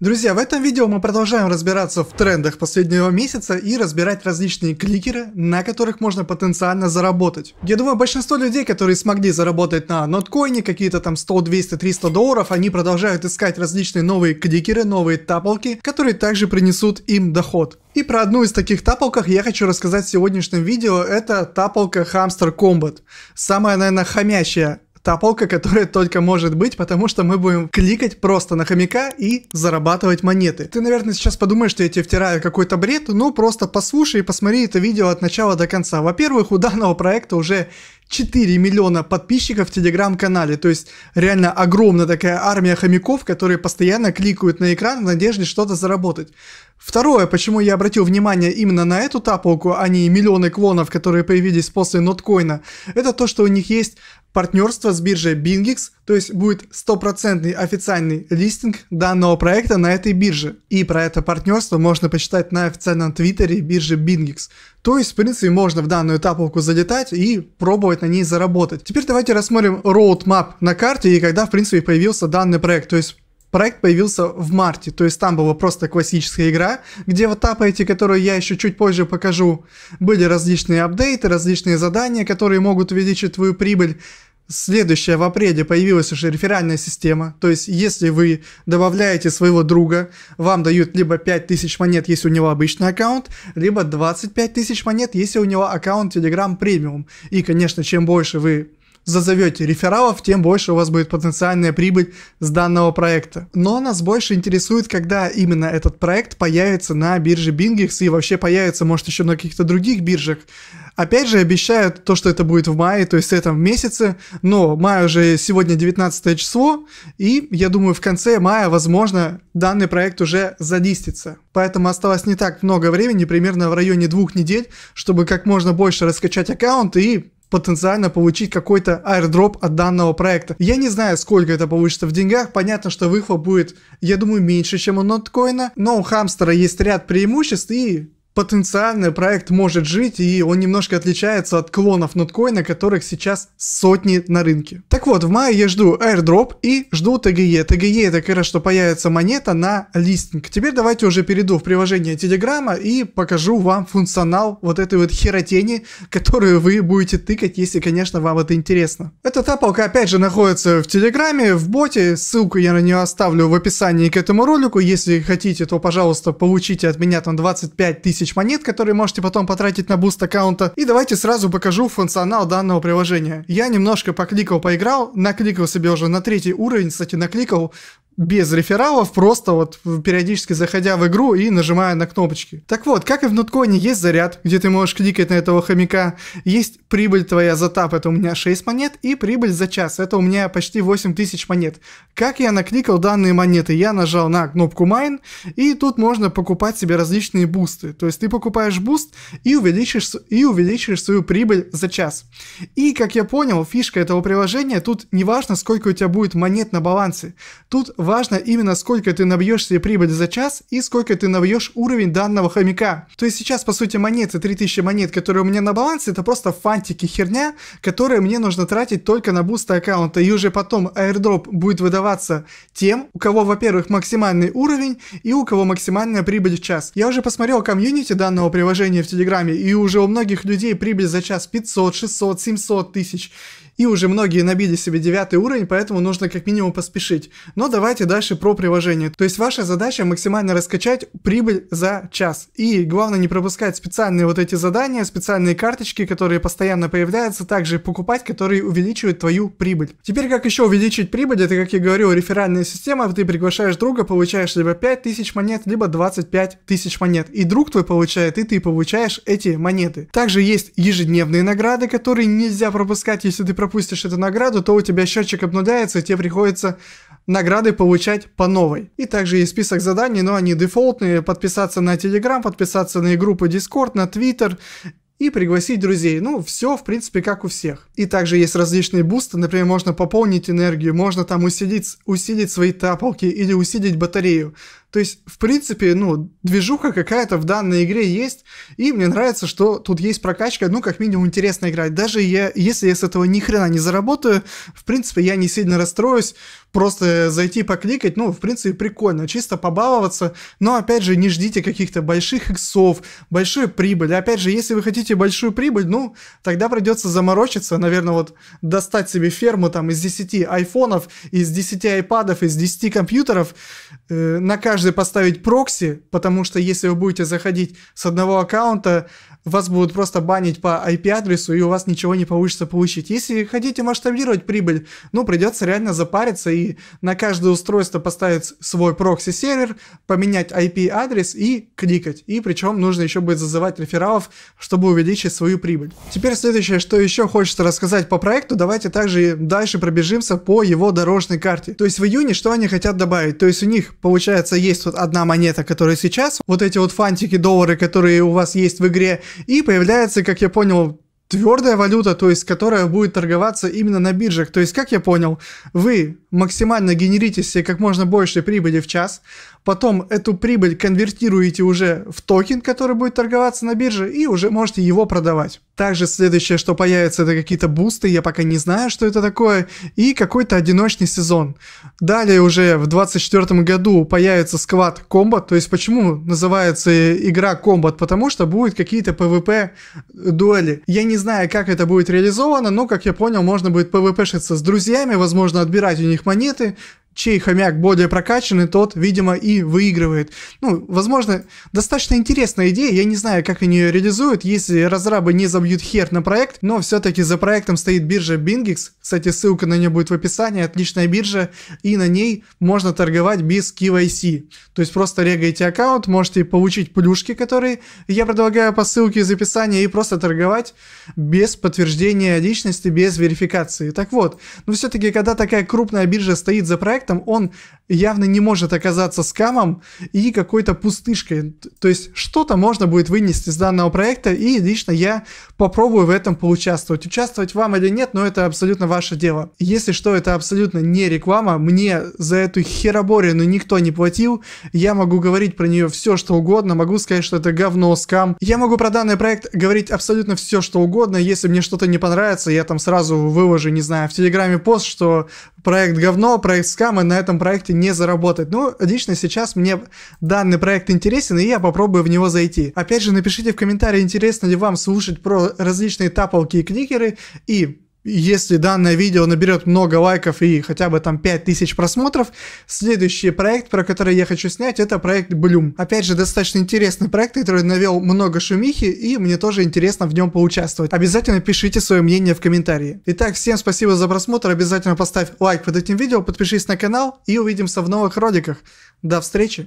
Друзья, в этом видео мы продолжаем разбираться в трендах последнего месяца и разбирать различные кликеры, на которых можно потенциально заработать. Я думаю, большинство людей, которые смогли заработать на ноткоине, какие-то там 100, 200, 300 долларов, они продолжают искать различные новые кликеры, новые таплки, которые также принесут им доход. И про одну из таких таполках я хочу рассказать в сегодняшнем видео, это таполка Hamster Combat. Самая, наверное, хамящая та полка, которая только может быть, потому что мы будем кликать просто на хомяка и зарабатывать монеты. Ты, наверное, сейчас подумаешь, что я тебе втираю какой-то бред, но ну, просто послушай и посмотри это видео от начала до конца. Во-первых, у данного проекта уже 4 миллиона подписчиков в телеграм-канале. То есть реально огромная такая армия хомяков, которые постоянно кликают на экран в надежде что-то заработать. Второе, почему я обратил внимание именно на эту тапалку, а не миллионы клонов, которые появились после ноткоина, это то, что у них есть партнерство с биржей Bingix, то есть будет стопроцентный официальный листинг данного проекта на этой бирже. И про это партнерство можно почитать на официальном твиттере биржи Bingix. То есть, в принципе, можно в данную таповку залетать и пробовать на ней заработать. Теперь давайте рассмотрим роудмап на карте и когда, в принципе, появился данный проект. То есть проект появился в марте, то есть там была просто классическая игра, где вот тапаете, которую я еще чуть позже покажу, были различные апдейты, различные задания, которые могут увеличить твою прибыль. Следующее в апреле появилась уже реферальная система, то есть если вы добавляете своего друга, вам дают либо 5000 монет, если у него обычный аккаунт, либо 25 тысяч монет, если у него аккаунт Telegram Premium. И, конечно, чем больше вы зазовете рефералов, тем больше у вас будет потенциальная прибыль с данного проекта. Но нас больше интересует, когда именно этот проект появится на бирже Bingix и вообще появится, может, еще на каких-то других биржах. Опять же, обещают то, что это будет в мае, то есть в этом месяце, но мая уже сегодня 19 число, и я думаю, в конце мая, возможно, данный проект уже задистится. Поэтому осталось не так много времени, примерно в районе двух недель, чтобы как можно больше раскачать аккаунт и потенциально получить какой-то аирдроп от данного проекта. Я не знаю, сколько это получится в деньгах. Понятно, что выхлоп будет, я думаю, меньше, чем у ноткоина. Но у хамстера есть ряд преимуществ и потенциальный проект может жить, и он немножко отличается от клонов ноткоина, которых сейчас сотни на рынке. Так вот, в мае я жду airdrop и жду TGE. TGE это как раз, что появится монета на листинг. Теперь давайте уже перейду в приложение Телеграма и покажу вам функционал вот этой вот херотени, которую вы будете тыкать, если, конечно, вам это интересно. Эта тапалка, опять же, находится в Телеграме, в боте. Ссылку я на нее оставлю в описании к этому ролику. Если хотите, то, пожалуйста, получите от меня там 25 тысяч тысяч монет, которые можете потом потратить на буст аккаунта. И давайте сразу покажу функционал данного приложения. Я немножко покликал, поиграл, накликал себе уже на третий уровень, кстати, накликал, без рефералов, просто вот периодически заходя в игру и нажимая на кнопочки. Так вот, как и в Нуткоине есть заряд, где ты можешь кликать на этого хомяка, есть прибыль твоя за тап, это у меня 6 монет, и прибыль за час, это у меня почти 8000 монет. Как я накликал данные монеты? Я нажал на кнопку Mine, и тут можно покупать себе различные бусты. То есть ты покупаешь буст и увеличишь, и увеличишь свою прибыль за час. И, как я понял, фишка этого приложения, тут не важно, сколько у тебя будет монет на балансе. Тут важно именно сколько ты набьешь себе прибыль за час и сколько ты набьешь уровень данного хомяка. То есть сейчас, по сути, монеты, 3000 монет, которые у меня на балансе, это просто фантики херня, которые мне нужно тратить только на буст аккаунта. И уже потом airdrop будет выдаваться тем, у кого, во-первых, максимальный уровень и у кого максимальная прибыль в час. Я уже посмотрел комьюнити данного приложения в Телеграме, и уже у многих людей прибыль за час 500, 600, 700 тысяч и уже многие набили себе девятый уровень, поэтому нужно как минимум поспешить. Но давайте дальше про приложение. То есть ваша задача максимально раскачать прибыль за час. И главное не пропускать специальные вот эти задания, специальные карточки, которые постоянно появляются, также покупать, которые увеличивают твою прибыль. Теперь как еще увеличить прибыль? Это, как я говорил, реферальная система. Ты приглашаешь друга, получаешь либо 5000 монет, либо 25 тысяч монет. И друг твой получает, и ты получаешь эти монеты. Также есть ежедневные награды, которые нельзя пропускать, если ты пропускаешь пропустишь эту награду, то у тебя счетчик обнуляется, и тебе приходится награды получать по новой. И также есть список заданий, но они дефолтные. Подписаться на Telegram, подписаться на группы Discord, на Twitter и пригласить друзей. Ну, все, в принципе, как у всех. И также есть различные бусты, например, можно пополнить энергию, можно там усилить, усилить свои тапалки или усилить батарею. То есть, в принципе, ну, движуха какая-то в данной игре есть, и мне нравится, что тут есть прокачка, ну, как минимум, интересно играть. Даже я, если я с этого ни хрена не заработаю, в принципе, я не сильно расстроюсь, просто зайти покликать, ну, в принципе, прикольно, чисто побаловаться, но, опять же, не ждите каких-то больших иксов, большой прибыли. Опять же, если вы хотите большую прибыль, ну, тогда придется заморочиться, наверное, вот достать себе ферму там из 10 айфонов, из 10 айпадов, из 10 компьютеров, э, на каждый дважды поставить прокси, потому что если вы будете заходить с одного аккаунта, вас будут просто банить по IP-адресу, и у вас ничего не получится получить. Если хотите масштабировать прибыль, ну, придется реально запариться и на каждое устройство поставить свой прокси-сервер, поменять IP-адрес и кликать. И причем нужно еще будет зазывать рефералов, чтобы увеличить свою прибыль. Теперь следующее, что еще хочется рассказать по проекту, давайте также дальше пробежимся по его дорожной карте. То есть в июне что они хотят добавить? То есть у них, получается, есть вот одна монета, которая сейчас, вот эти вот фантики, доллары, которые у вас есть в игре, и появляется, как я понял, твердая валюта, то есть которая будет торговаться именно на биржах. То есть, как я понял, вы максимально генерите себе как можно больше прибыли в час, потом эту прибыль конвертируете уже в токен, который будет торговаться на бирже, и уже можете его продавать. Также следующее, что появится, это какие-то бусты, я пока не знаю, что это такое, и какой-то одиночный сезон. Далее уже в 2024 году появится сквад комбат, то есть почему называется игра комбат, потому что будут какие-то PvP дуэли. Я не знаю, как это будет реализовано, но, как я понял, можно будет PvP-шиться с друзьями, возможно, отбирать у них монеты, чей хомяк более прокачанный, тот, видимо, и выигрывает. Ну, возможно, достаточно интересная идея, я не знаю, как они ее реализуют, если разрабы не забьют хер на проект, но все-таки за проектом стоит биржа Bingix, кстати, ссылка на нее будет в описании, отличная биржа, и на ней можно торговать без KYC, то есть просто регаете аккаунт, можете получить плюшки, которые я предлагаю по ссылке из описания, и просто торговать без подтверждения личности, без верификации. Так вот, но ну, все-таки, когда такая крупная биржа стоит за проект, проектом, он явно не может оказаться скамом и какой-то пустышкой. То есть что-то можно будет вынести из данного проекта, и лично я попробую в этом поучаствовать. Участвовать вам или нет, но это абсолютно ваше дело. Если что, это абсолютно не реклама, мне за эту хероборину никто не платил, я могу говорить про нее все, что угодно, могу сказать, что это говно, скам. Я могу про данный проект говорить абсолютно все, что угодно, если мне что-то не понравится, я там сразу выложу, не знаю, в Телеграме пост, что проект говно, проект скам программы на этом проекте не заработать. Ну, лично сейчас мне данный проект интересен, и я попробую в него зайти. Опять же, напишите в комментарии, интересно ли вам слушать про различные таполки и кникеры, и если данное видео наберет много лайков и хотя бы там 5000 просмотров, следующий проект, про который я хочу снять, это проект Блюм. Опять же, достаточно интересный проект, который навел много шумихи, и мне тоже интересно в нем поучаствовать. Обязательно пишите свое мнение в комментарии. Итак, всем спасибо за просмотр, обязательно поставь лайк под этим видео, подпишись на канал и увидимся в новых роликах. До встречи!